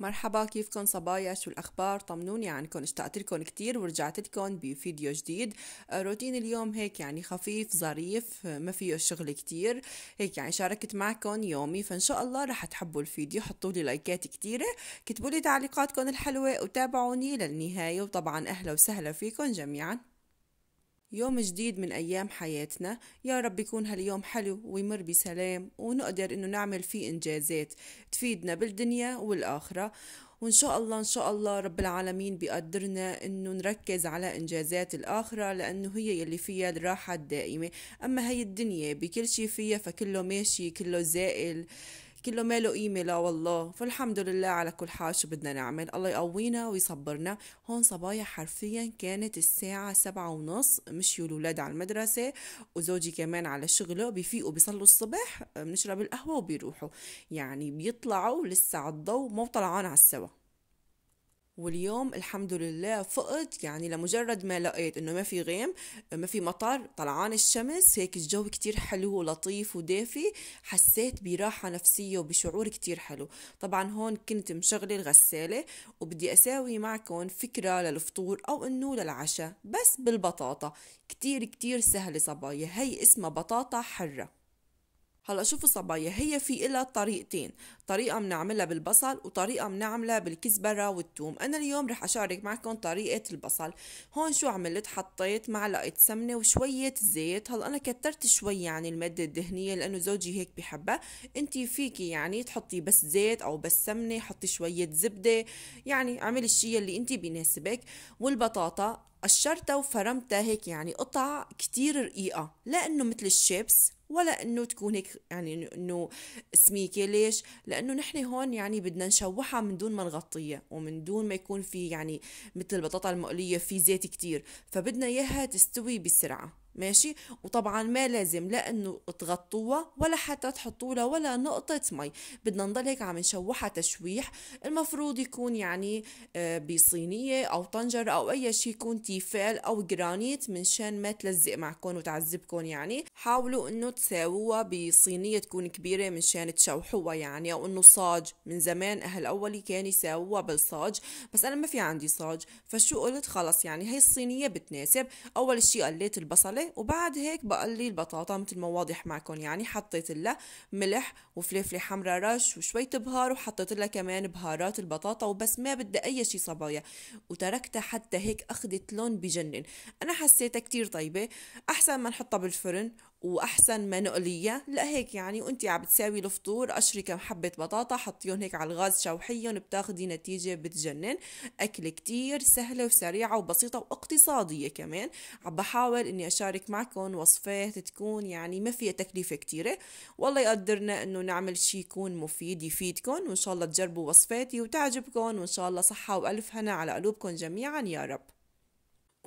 مرحبا كيفكن صبايا شو الأخبار طمنوني عنكن اشتقت لكم كتير ورجعت لكم بفيديو جديد آه، روتين اليوم هيك يعني خفيف ظريف آه، ما فيه شغل كتير هيك يعني شاركت معكم يومي فإن شاء الله رح تحبوا الفيديو حطوا لي لايكات كتيرة كتبوا لي تعليقاتكم الحلوة وتابعوني للنهاية وطبعا أهلا وسهلا فيكم جميعا يوم جديد من أيام حياتنا يا رب يكون هاليوم حلو ويمر بسلام ونقدر إنه نعمل فيه إنجازات تفيدنا بالدنيا والآخرة وإن شاء الله إن شاء الله رب العالمين بيقدرنا إنه نركز على إنجازات الآخرة لأنه هي يلي فيها الراحة الدائمة أما هي الدنيا بكل شي فيها فكله ماشي كله زائل كله ماله قيمة آه لا والله فالحمد لله على كل حال شو بدنا نعمل الله يقوينا ويصبرنا هون صبايا حرفيا كانت الساعة سبعة ونص مشيوا الولاد على المدرسة وزوجي كمان على شغله بيفيقوا بيصلوا الصبح بنشرب القهوة وبيروحوا يعني بيطلعوا لسه على الضو مو طلعان على السوا واليوم الحمد لله فقت يعني لمجرد ما لقيت انه ما في غيم ما في مطر طلعان الشمس هيك الجو كتير حلو ولطيف ودافي حسيت براحة نفسية وبشعور كتير حلو طبعا هون كنت مشغلة الغسالة وبدي اساوي معكم فكرة للفطور او انه للعشاء بس بالبطاطا كتير كتير سهلة صبايا هي اسمها بطاطا حرة هلا شوفوا صبايا هي في إلها طريقتين طريقة بنعملها بالبصل وطريقة بنعملها بالكزبرة والثوم أنا اليوم رح أشارك معكم طريقة البصل هون شو عملت حطيت معلقة سمنة وشوية زيت هلا أنا كترت شوي يعني المادة الدهنية لأنه زوجي هيك بحبها أنت فيكي يعني تحطي بس زيت أو بس سمنة حطي شوية زبدة يعني اعملي الشي اللي أنت بيناسبك والبطاطا قشرتها وفرمتها هيك يعني قطع كتير رقيقة لأنه مثل الشيبس ولا انه تكون هيك يعني انه سميكه ليش لانه نحن هون يعني بدنا نشوحها من دون ما نغطيها ومن دون ما يكون في يعني مثل البطاطا المقليه في زيت كتير فبدنا اياها تستوي بسرعه ماشي وطبعا ما لازم لا انه تغطوها ولا حتى تحطوا لها ولا نقطه مي بدنا نضل هيك عم نشوحها تشويح المفروض يكون يعني آه، بصينيه او طنجره او اي شيء يكون تيفال او جرانيت منشان ما تلزق معكم وتعذبكم يعني حاولوا انه تساووها بصينيه تكون كبيره منشان تشوحوها يعني او انه صاج من زمان اهل اولي كان يساووها بالصاج بس انا ما في عندي صاج فشو قلت خلص يعني هي الصينيه بتناسب اول شيء قليت البصله شوي وبعد هيك بقلي البطاطا مثل ما واضح معكم يعني حطيت لها ملح وفلفله حمراء رش وشوية بهار وحطيت لها كمان بهارات البطاطا وبس ما بدها اي شيء صبايا وتركتها حتى هيك اخذت لون بجنن انا حسيتها كتير طيبه احسن ما نحطها بالفرن واحسن ما نقليه لا هيك يعني وانت عم بتساوي الفطور قشري كم حبه بطاطا حطيهم هيك على الغاز شوحيهم بتاخدي نتيجه بتجنن اكل كتير سهله وسريعه وبسيطه واقتصاديه كمان عم بحاول اني اشارك معكم وصفات تكون يعني ما فيها تكلفه كتيره والله يقدرنا انه نعمل شي يكون مفيد يفيدكم وان شاء الله تجربوا وصفاتي وتعجبكم وان شاء الله صحه والف هنا على قلوبكم جميعا يا رب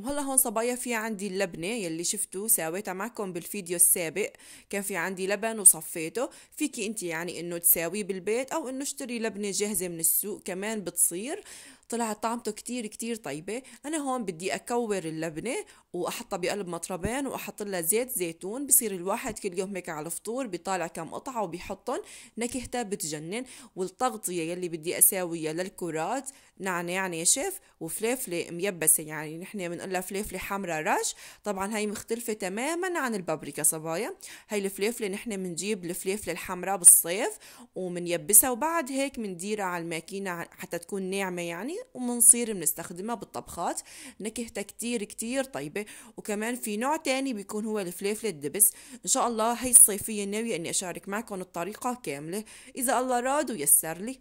وهلا هون صبايا في عندي اللبنة يلي شفتوا ساويتها معكم بالفيديو السابق كان في عندي لبن وصفيته فيكي انت يعني انه تساويه بالبيت او انه اشتري لبنة جاهزة من السوق كمان بتصير طلعت طعمته كتير كتير طيبة أنا هون بدي أكور اللبنة وأحطها بقلب مطربين وأحط لها زيت زيتون بصير الواحد كل يوم هيك على الفطور بيطالع كم قطعة وبيحطهم نكهتها بتجنن والتغطية يلي بدي أساويها للكرات نعناع ناشف وفليفلة ميبسة يعني نحن بنقول فليفلة حمراء رش طبعا هي مختلفة تماما عن البابريكا صبايا هي الفليفلة نحن بنجيب الفليفلة الحمراء بالصيف ومنيبسها وبعد هيك بنديرها على الماكينة حتى تكون ناعمة يعني ومنصير بنستخدمها بالطبخات نكهتها كتير كتير طيبة وكمان في نوع تاني بيكون هو الفليفل الدبس إن شاء الله هي الصيفية ناوية إني أشارك معكم الطريقة كاملة إذا الله راد ويسر لي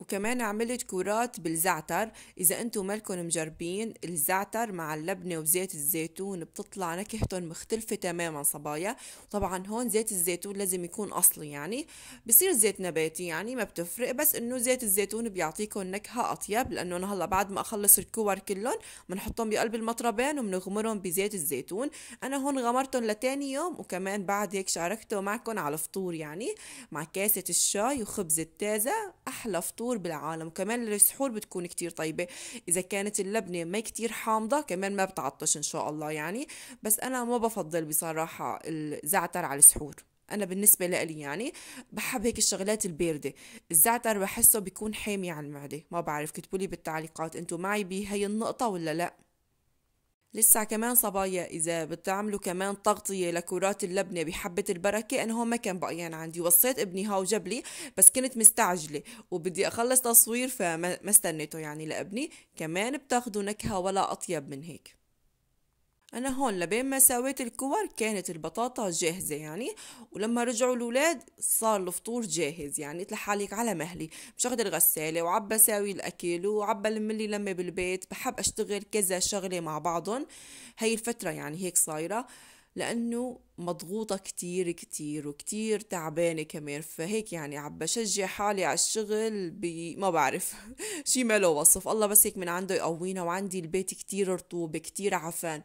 وكمان عملت كرات بالزعتر إذا أنتم مالكم مجربين الزعتر مع اللبنة وزيت الزيتون بتطلع نكهتهم مختلفة تماما صبايا طبعا هون زيت الزيتون لازم يكون أصلي يعني بصير زيت نباتي يعني ما بتفرق بس إنه زيت الزيتون بيعطيكم نكهة أطيب لأنه أنا هلا بعد ما أخلص الكور كلهم بنحطهم بقلب المطربين وبنغمرهم بزيت الزيتون أنا هون غمرتهم لتاني يوم وكمان بعد هيك شاركته معكم على الفطور يعني مع كاسة الشاي وخبز التازة أحلى فطور السحور بالعالم وكمان السحور بتكون كتير طيبة إذا كانت اللبنة ما كتير حامضة كمان ما بتعطش إن شاء الله يعني بس أنا ما بفضل بصراحة الزعتر على السحور انا بالنسبه لإلي يعني بحب هيك الشغلات البارده الزعتر بحسه بيكون حامي على المعده ما بعرف كتبوا لي بالتعليقات انتم معي بهي النقطه ولا لا لسا كمان صبايا إذا بتعملوا كمان تغطية لكرات اللبنة بحبة البركة أنا هون ما كان بقيان عندي وصيت ابني هاو جاب لي بس كنت مستعجلة وبدي أخلص تصوير فما استنيته يعني لابني كمان بتاخدوا نكهة ولا أطيب من هيك انا هون لبين ما سويت الكور كانت البطاطا جاهزه يعني ولما رجعوا الاولاد صار الفطور جاهز يعني قلت لحالك على مهلي بشغل الغساله وعبى ساوي الاكل وعبى الملي لمه بالبيت بحب اشتغل كذا شغله مع بعضهم هي الفتره يعني هيك صايره لانه مضغوطة كتير كتير وكتير تعبانة كمان فهيك يعني عم بشجع حالي على الشغل ب ما بعرف شي ما له وصف الله بس هيك من عنده يقوينا وعندي البيت كتير رطوبة كتير عفن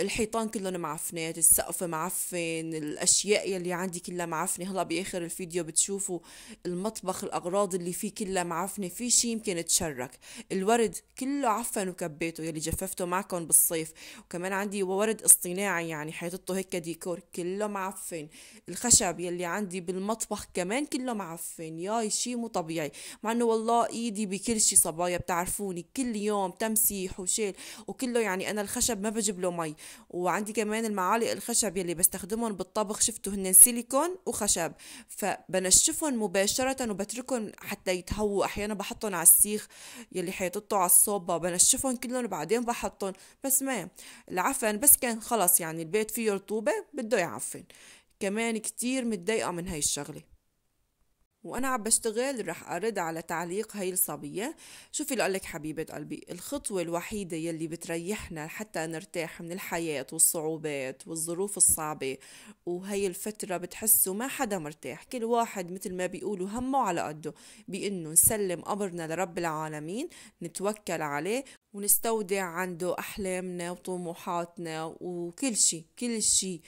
الحيطان كلهم معفنات السقف معفن الأشياء يلي عندي كلها معفنة هلا بآخر الفيديو بتشوفوا المطبخ الأغراض اللي فيه كلها معفنة في شي يمكن تشرك الورد كله عفن وكبيته يلي جففته معكم بالصيف وكمان عندي ورد اصطناعي يعني حيطته هيك ديكور كله معفن الخشب يلي عندي بالمطبخ كمان كله معفن ياي شي مو طبيعي مع انه والله ايدي بكل شي صبايا بتعرفوني كل يوم تمسيح وشيل وكله يعني انا الخشب ما بجيب له مي وعندي كمان المعالق الخشب يلي بستخدمهم بالطبخ شفتوا هن سيليكون وخشب فبنشفهم مباشرة وبتركهم حتى يتهووا احيانا بحطهم على السيخ يلي حيططوا على الصوبة بنشفهم كلهم وبعدين بحطهم بس ما العفن بس كان خلص يعني البيت فيه رطوبة بده بده يعفن كمان كتير متضايقة من هاي الشغلة وأنا عم بشتغل رح أرد على تعليق هاي الصبية شوفي لقلك حبيبة قلبي الخطوة الوحيدة يلي بتريحنا حتى نرتاح من الحياة والصعوبات والظروف الصعبة وهي الفترة بتحسوا ما حدا مرتاح كل واحد مثل ما بيقولوا همه على قده بأنه نسلم قبرنا لرب العالمين نتوكل عليه ونستودع عنده أحلامنا وطموحاتنا وكل شي كل شي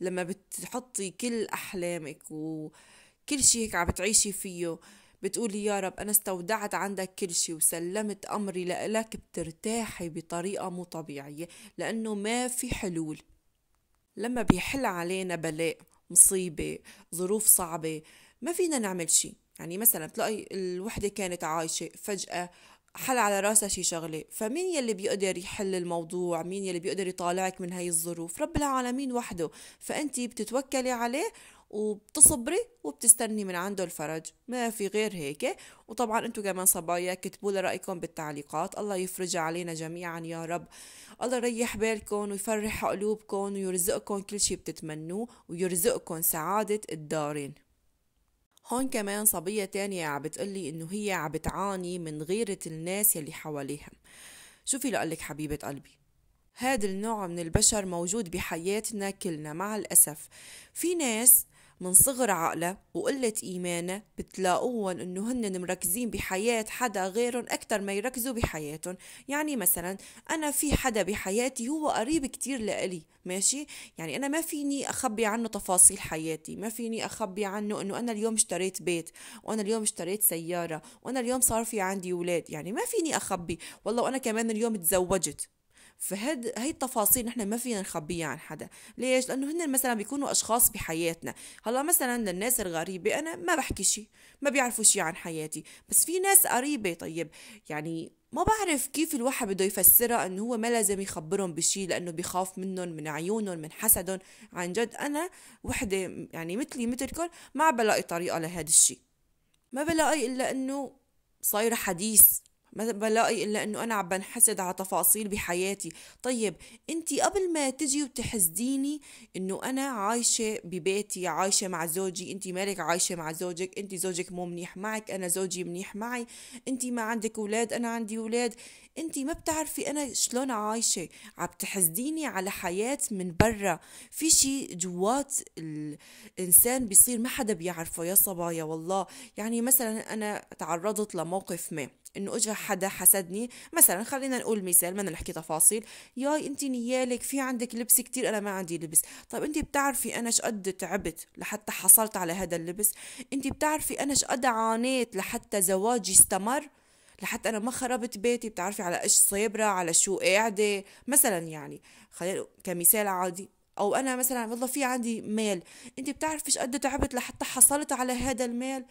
لما بتحطي كل أحلامك وكل شيء هيك عم بتعيشي فيه بتقولي يا رب أنا استودعت عندك كل شيء وسلمت أمري لإلك بترتاحي بطريقة مو طبيعية لأنه ما في حلول لما بيحل علينا بلاء مصيبة ظروف صعبة ما فينا نعمل شيء يعني مثلا بتلاقي الوحدة كانت عايشة فجأة حل على راسها شي شغلة فمين يلي بيقدر يحل الموضوع مين يلي بيقدر يطالعك من هاي الظروف رب العالمين وحده فأنت بتتوكلي عليه وبتصبري وبتستني من عنده الفرج ما في غير هيك وطبعا انتم كمان صبايا كتبوا لي رايكم بالتعليقات الله يفرجها علينا جميعا يا رب الله يريح بالكم ويفرح قلوبكم ويرزقكم كل شيء بتتمنوه ويرزقكم سعاده الدارين هون كمان صبية تانية عم بتقلي إنه هي عم بتعاني من غيرة الناس يلي حواليها شوفي لقلك حبيبة قلبي هذا النوع من البشر موجود بحياتنا كلنا مع الأسف في ناس من صغر عقله وقلة إيمانه بتلاقوهم إنه هن مركزين بحياة حدا غيرهم أكتر ما يركزوا بحياتهم يعني مثلا أنا في حدا بحياتي هو قريب كتير لإلي ماشي يعني أنا ما فيني أخبي عنه تفاصيل حياتي ما فيني أخبي عنه إنه أنا اليوم اشتريت بيت وأنا اليوم اشتريت سيارة وأنا اليوم صار في عندي أولاد يعني ما فيني أخبي والله وأنا كمان اليوم تزوجت فهد هي التفاصيل نحن ما فينا نخبيها عن حدا ليش لانه هن مثلا بيكونوا اشخاص بحياتنا هلا مثلا للناس الغريبه انا ما بحكي شيء ما بيعرفوا شيء عن حياتي بس في ناس قريبه طيب يعني ما بعرف كيف الواحد بده يفسرها انه هو ما لازم يخبرهم بشيء لانه بخاف منهم من عيونهم من حسدهم عن جد انا وحده يعني مثلي مثلكم ما بلاقي طريقه لهذا الشيء ما بلاقي الا انه صايره حديث ما بلاقي الا انه انا عم بنحسد على تفاصيل بحياتي طيب انت قبل ما تجي وتحسديني انه انا عايشه ببيتي عايشه مع زوجي انت مالك عايشه مع زوجك انت زوجك مو منيح معك انا زوجي منيح معي انت ما عندك اولاد انا عندي اولاد انت ما بتعرفي انا شلون عايشه عم تحسديني على حياه من برا في شيء جوات الانسان بيصير ما حدا بيعرفه يا صبايا والله يعني مثلا انا تعرضت لموقف ما انه اجى حدا حسدني مثلا خلينا نقول مثال ما نحكي تفاصيل ياي انت نيالك في عندك لبس كتير انا ما عندي لبس طيب انت بتعرفي انا شقد تعبت لحتى حصلت على هذا اللبس انت بتعرفي انا شقد عانيت لحتى زواجي استمر لحتى انا ما خربت بيتي بتعرفي على ايش صابره على شو قاعده مثلا يعني خلينا كمثال عادي او انا مثلا والله في عندي مال انت بتعرفي ايش قد تعبت لحتى حصلت على هذا المال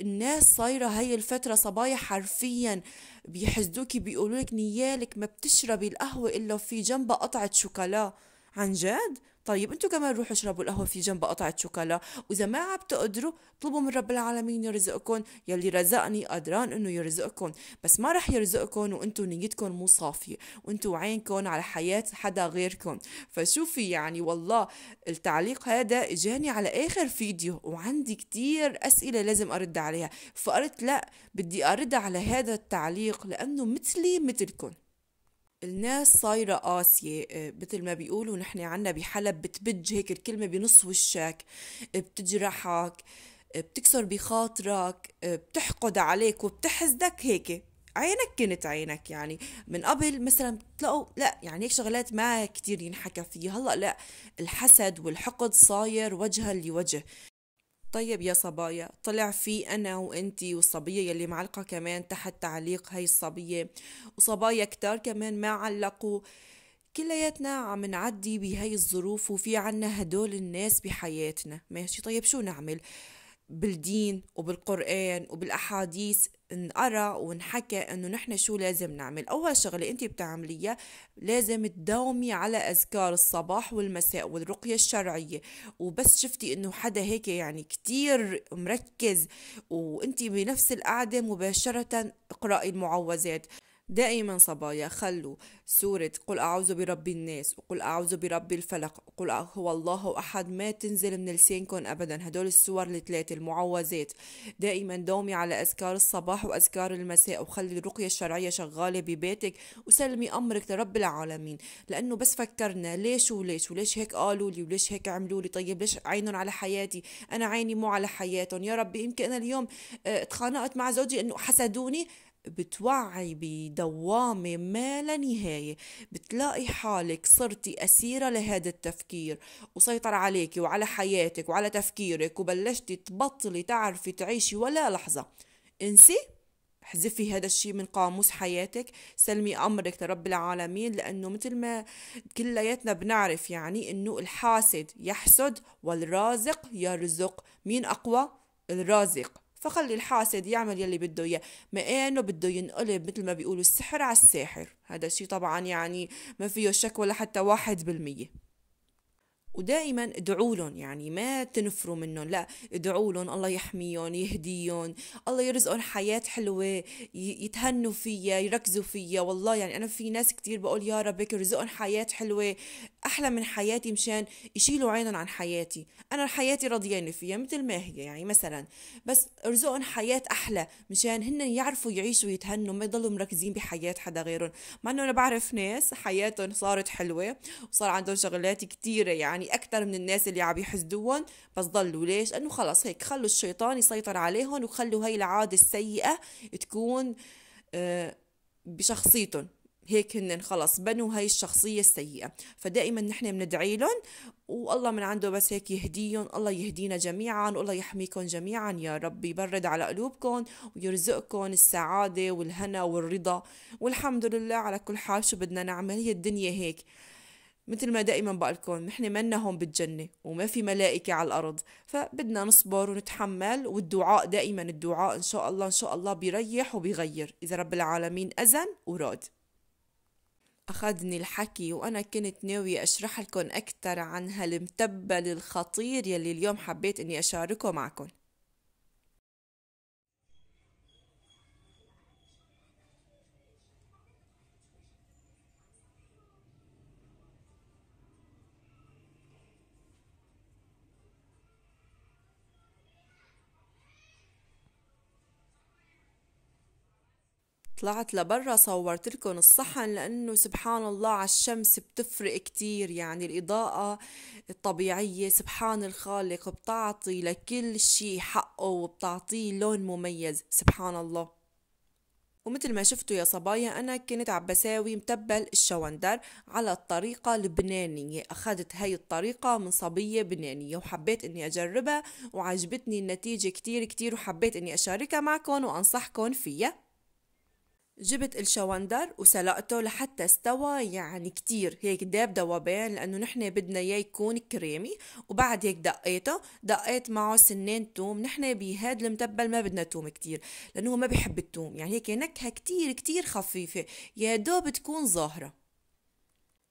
الناس صايرة هاي الفترة صبايا حرفيا بيحسدوكي بيقولولك نيالك ما بتشربي القهوة إلا في جنبها قطعة شوكولا عن جد طيب انتم كمان روحوا اشربوا القهوه في جنب قطعه شوكولا واذا ما عم تقدروا اطلبوا من رب العالمين يرزقكم يلي رزقني قدران انه يرزقكم بس ما رح يرزقكم وانتم نيتكم مو صافيه وانتم عينكم على حياه حدا غيركم فشوفي يعني والله التعليق هذا اجاني على اخر فيديو وعندي كتير اسئله لازم ارد عليها فقلت لا بدي ارد على هذا التعليق لانه مثلي مثلكم الناس صايرة قاسية آه، مثل ما بيقولوا نحن عنا بحلب بتبج هيك الكلمة بنص وشك آه، بتجرحك آه، بتكسر بخاطرك بتحقد عليك وبتحسدك هيك عينك كنت عينك يعني من قبل مثلا بتلاقوا لا يعني هيك شغلات ما كتير ينحكى فيها هلا لا الحسد والحقد صاير وجها لوجه طيب يا صبايا طلع في أنا وإنتي والصبية يلي معلقة كمان تحت تعليق هاي الصبية وصبايا كتار كمان ما علقوا كلياتنا عم نعدي بهاي الظروف وفي عنا هدول الناس بحياتنا ماشي طيب شو نعمل بالدين وبالقرآن وبالأحاديث نقرا ونحكى انه نحن شو لازم نعمل اول شغله انت بتعمليها لازم تداومي على اذكار الصباح والمساء والرقيه الشرعيه وبس شفتي انه حدا هيك يعني كتير مركز وانت بنفس القعده مباشره اقراي المعوذات دائما صبايا خلوا سورة قل أعوذ برب الناس وقل أعوذ برب الفلق وقل هو الله أحد ما تنزل من لسانكم أبدا هدول السور الثلاثة المعوذات دائما داومي على أذكار الصباح وأذكار المساء وخلي الرقية الشرعية شغالة ببيتك وسلمي أمرك لرب العالمين لأنه بس فكرنا ليش وليش وليش هيك قالوا لي وليش هيك عملوا لي طيب ليش عينهم على حياتي أنا عيني مو على حياتهم يا ربي يمكن أنا اليوم آه، اتخانقت مع زوجي أنه حسدوني بتوعي بدوامة ما لا نهاية بتلاقي حالك صرتي أسيرة لهذا التفكير وسيطر عليك وعلى حياتك وعلى تفكيرك وبلشتي تبطلي تعرفي تعيشي ولا لحظة انسي حذفي هذا الشيء من قاموس حياتك سلمي أمرك لرب العالمين لأنه مثل ما كلياتنا بنعرف يعني أنه الحاسد يحسد والرازق يرزق مين أقوى؟ الرازق فخلي الحاسد يعمل يلي بده اياه ما انه بده ينقلب مثل ما بيقولوا السحر على الساحر هذا الشيء طبعا يعني ما فيه شك ولا حتى واحد بالمية ودائما ادعوا لهم يعني ما تنفروا منهم لا ادعوا لهم الله يحميهم يهديهم الله يرزقهم حياة حلوة يتهنوا فيها يركزوا فيها والله يعني أنا في ناس كتير بقول يا رب هيك ارزقهم حياة حلوة أحلى من حياتي مشان يشيلوا عينهم عن حياتي أنا حياتي رضيانة فيها مثل ما هي يعني مثلا بس ارزقهم حياة أحلى مشان هن يعرفوا يعيشوا ويتهنوا ما يضلوا مركزين بحياة حدا غيرهم مع أنه أنا بعرف ناس حياتهم صارت حلوة وصار عندهم شغلات كتيرة يعني يعني اكثر من الناس اللي عم يحسدوهم بس ضلوا ليش لانه خلص هيك خلوا الشيطان يسيطر عليهم وخلوا هاي العاده السيئه تكون آه، بشخصيتهم هيك هن خلص بنوا هاي الشخصية السيئة فدائما نحن بندعي لهم والله من عنده بس هيك يهديهم الله يهدينا جميعا والله يحميكم جميعا يا رب يبرد على قلوبكم ويرزقكم السعادة والهنا والرضا والحمد لله على كل حال شو بدنا نعمل هي الدنيا هيك مثل ما دائما بقلكم نحن منا هون بالجنة وما في ملائكة على الأرض فبدنا نصبر ونتحمل والدعاء دائما الدعاء إن شاء الله إن شاء الله بيريح وبيغير إذا رب العالمين أذن وراد أخذني الحكي وأنا كنت ناوية أشرح لكم أكثر عن هالمتبل الخطير يلي اليوم حبيت أني أشاركه معكم طلعت لبرا صورت لكم الصحن لأنه سبحان الله على الشمس بتفرق كتير يعني الإضاءة الطبيعية سبحان الخالق بتعطي لكل شي حقه وبتعطيه لون مميز سبحان الله ومثل ما شفتوا يا صبايا أنا كنت عم بساوي متبل الشوندر على الطريقة اللبنانية أخذت هاي الطريقة من صبية لبنانية وحبيت أني أجربها وعجبتني النتيجة كتير كتير وحبيت أني أشاركها معكم وأنصحكم فيها جبت الشواندر وسلقته لحتى استوى يعني كتير هيك داب دوبان لأنه نحن بدنا إياه يكون كريمي وبعد هيك دقيته دقيت معه سنين توم نحن بهاد المتبل ما بدنا توم كتير لأنه هو ما بيحب التوم يعني هيك نكهة كتير كتير خفيفة يا دوب تكون ظاهرة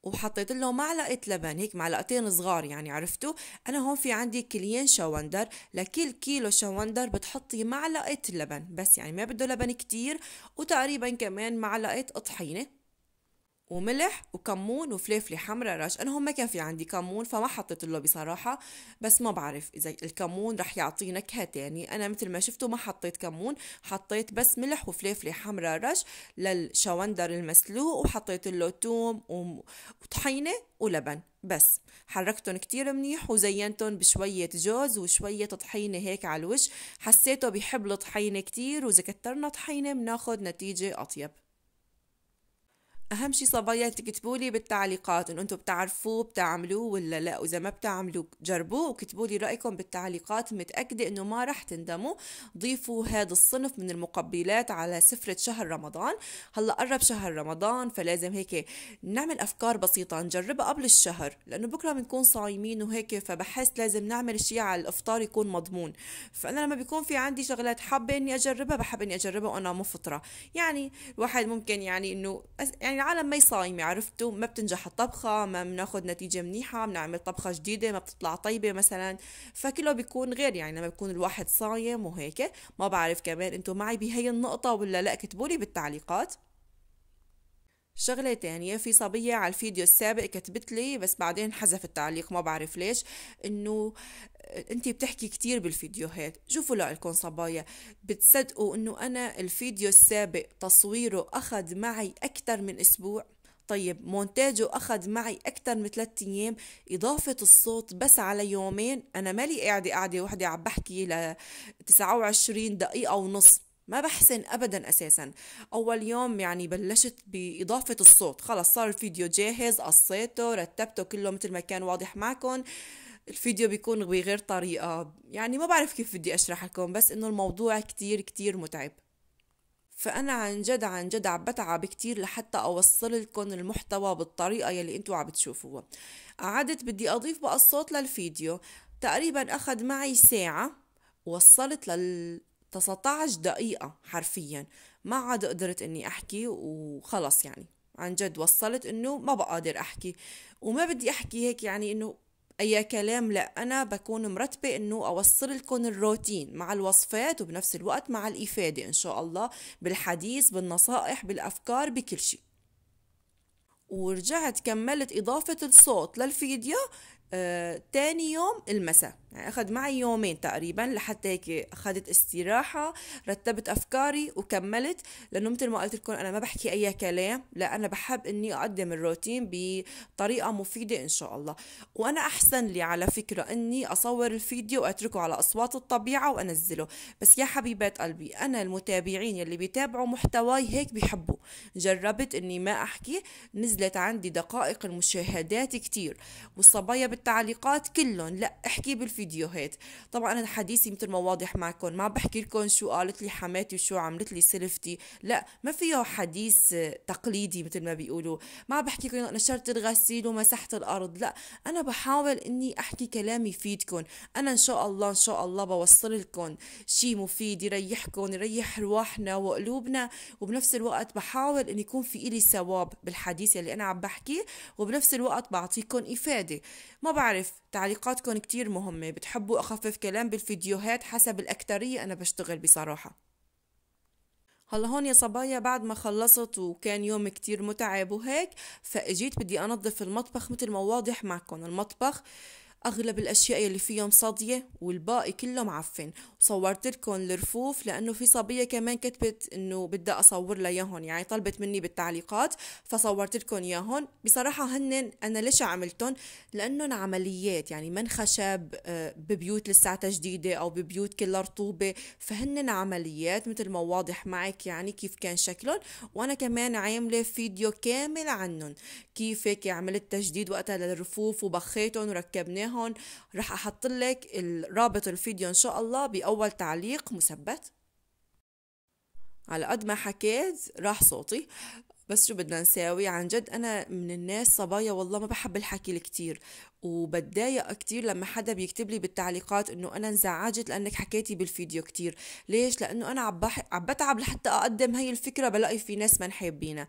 وحطيت له معلقة لبن هيك معلقتين صغار يعني عرفتوا أنا هون في عندي كليين شواندر لكل كيلو شواندر بتحطي معلقة لبن بس يعني ما بده لبن كتير وتقريبا كمان معلقة طحينة وملح وكمون وفليفلة حمراء رش أنا هون ما كان في عندي كمون فما حطيت له بصراحة بس ما بعرف إذا الكمون رح يعطي نكهة تاني أنا مثل ما شفتوا ما حطيت كمون حطيت بس ملح وفليفلة حمراء رش للشوندر المسلوق وحطيت له توم وطحينة ولبن بس حركتهم كتير منيح وزينتهم بشوية جوز وشوية طحينة هيك على الوش حسيته بيحب الطحينة كتير وإذا كترنا طحينة بناخد نتيجة أطيب اهم شي تكتبوا لي بالتعليقات ان انتم بتعرفوه بتعملوه ولا لا واذا ما بتعملوه جربوه لي رايكم بالتعليقات متاكده انه ما راح تندموا ضيفوا هذا الصنف من المقبلات على سفره شهر رمضان هلا قرب شهر رمضان فلازم هيك نعمل افكار بسيطه نجربها قبل الشهر لانه بكره بنكون صايمين وهيك فبحس لازم نعمل شيء على الافطار يكون مضمون فانا لما بيكون في عندي شغلات حابه اني اجربها بحب اني اجربها وانا مفطره يعني الواحد ممكن يعني انه يعني العالم ما يصايمة عرفتوا ما بتنجح الطبخة ما بناخد نتيجة منيحة بنعمل طبخة جديدة ما بتطلع طيبة مثلا فكله بيكون غير يعني لما بيكون الواحد صايم وهيك ما بعرف كمان انتم معي بهي النقطة ولا لا كتبولي بالتعليقات شغلة تانية يعني. في صبية على الفيديو السابق كتبت لي بس بعدين حذف التعليق ما بعرف ليش انه آه، انت بتحكي كتير بالفيديوهات شوفوا لكم صبايا بتصدقوا انه انا الفيديو السابق تصويره اخذ معي اكثر من اسبوع طيب مونتاجه أخذ معي أكثر من ثلاثة أيام إضافة الصوت بس على يومين أنا مالي قاعدة قاعدة وحدة عم بحكي ل 29 دقيقة ونص ما بحسن ابدا اساسا اول يوم يعني بلشت باضافه الصوت خلص صار الفيديو جاهز قصيته رتبته كله مثل ما كان واضح معكم الفيديو بيكون بغير طريقه يعني ما بعرف كيف بدي اشرح لكم بس انه الموضوع كتير كتير متعب فأنا عن جد عن جد عم بتعب كتير لحتى أوصل لكم المحتوى بالطريقة يلي أنتوا عم بتشوفوها قعدت بدي أضيف بقى الصوت للفيديو تقريبا أخذ معي ساعة وصلت لل... 19 دقيقة حرفيا ما عاد قدرت اني احكي وخلص يعني عن جد وصلت انه ما بقدر احكي وما بدي احكي هيك يعني انه اي كلام لا انا بكون مرتبه انه اوصل لكم الروتين مع الوصفات وبنفس الوقت مع الافاده ان شاء الله بالحديث بالنصائح بالافكار بكل شيء ورجعت كملت إضافة الصوت للفيديو آه، تاني يوم المساء يعني أخذ معي يومين تقريبا لحتى هيك أخذت استراحة رتبت أفكاري وكملت لأنه مثل ما قلت لكم أنا ما بحكي أي كلام لا أنا بحب أني أقدم الروتين بطريقة مفيدة إن شاء الله وأنا أحسن لي على فكرة أني أصور الفيديو وأتركه على أصوات الطبيعة وأنزله بس يا حبيبات قلبي أنا المتابعين يلي بيتابعوا محتواي هيك بيحبوا جربت أني ما أحكي نزلت عندي دقائق المشاهدات كتير والصبايا بالتعليقات كلهم لا احكي بالفيديوهات طبعا انا حديثي مثل ما واضح معكم ما بحكي لكم شو قالت لي حماتي وشو عملت لي سلفتي لا ما فيه حديث تقليدي مثل ما بيقولوا ما بحكي لكم نشرت الغسيل ومسحت الارض لا انا بحاول اني احكي كلام يفيدكم انا ان شاء الله ان شاء الله بوصل لكم شيء مفيد يريحكم يريح رواحنا وقلوبنا وبنفس الوقت بحاول ان يكون في إلي ثواب بالحديث اللي انا عم بحكيه وبنفس الوقت بعطيكم افاده ما ما بعرف تعليقاتكم كتير مهمة بتحبوا أخفف كلام بالفيديوهات حسب الأكترية أنا بشتغل بصراحة هلا هون يا صبايا بعد ما خلصت وكان يوم كتير متعب وهيك فاجيت بدي انظف المطبخ مثل ما واضح معكم المطبخ اغلب الاشياء اللي فيهم صديه والباقي كله معفن وصورت لكم الرفوف لانه في صبيه كمان كتبت انه بدها اصور لها اياهم يعني طلبت مني بالتعليقات فصورت لكم اياهم بصراحه هن انا ليش عملتهم لانهم عمليات يعني من خشب آه، ببيوت لساتها جديده او ببيوت كلها رطوبه فهن عمليات مثل ما واضح معك يعني كيف كان شكلهم وانا كمان عامله فيديو كامل عنهم كيف هيك عملت تجديد وقتها للرفوف وبخيتهم وركبناهم قلناهم رح احط لك رابط الفيديو ان شاء الله باول تعليق مثبت على قد ما حكيت راح صوتي بس شو بدنا نساوي عن جد انا من الناس صبايا والله ما بحب الحكي الكتير وبتضايق كتير لما حدا بيكتب لي بالتعليقات انه انا انزعجت لانك حكيتي بالفيديو كتير ليش لانه انا عم عم بتعب لحتى اقدم هي الفكره بلاقي في ناس ما حابينها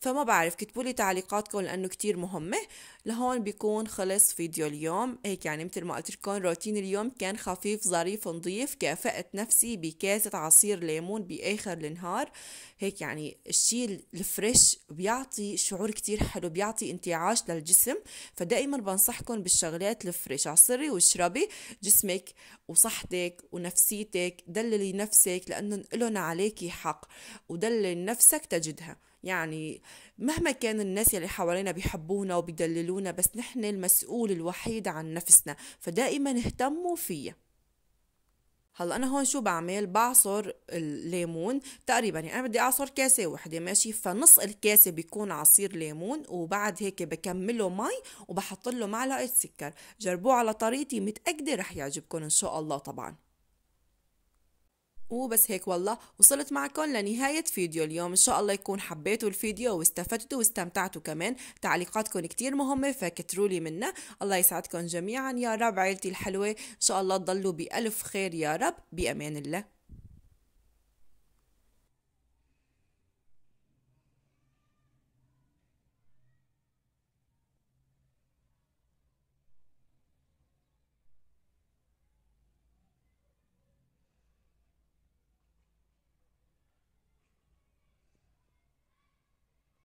فما بعرف كتبوا لي تعليقاتكم لانه كتير مهمه لهون بيكون خلص فيديو اليوم هيك يعني مثل ما قلت لكم روتين اليوم كان خفيف ظريف نظيف كافأت نفسي بكاسه عصير ليمون باخر النهار هيك يعني الشيء الفريش بيعطي شعور كتير حلو بيعطي انتعاش للجسم فدائما بنصحكم بالكم بالشغلات الفريش عصري واشربي جسمك وصحتك ونفسيتك دللي نفسك لأنه لهم عليكي حق ودلل نفسك تجدها يعني مهما كان الناس اللي حوالينا بيحبونا وبيدللونا بس نحن المسؤول الوحيد عن نفسنا فدائما اهتموا فيها هلا انا هون شو بعمل بعصر الليمون تقريبا يعني انا بدي اعصر كاسه وحده ماشي فنص الكاسه بيكون عصير ليمون وبعد هيك بكمله مي وبحط له معلقه سكر جربوه على طريقتي متاكده رح يعجبكم ان شاء الله طبعا وبس هيك والله وصلت معكم لنهاية فيديو اليوم إن شاء الله يكون حبيتوا الفيديو واستفدتوا واستمتعتوا كمان تعليقاتكم كتير مهمة فكتروا لي منها الله يسعدكم جميعا يا رب عيلتي الحلوة إن شاء الله تضلوا بألف خير يا رب بأمان الله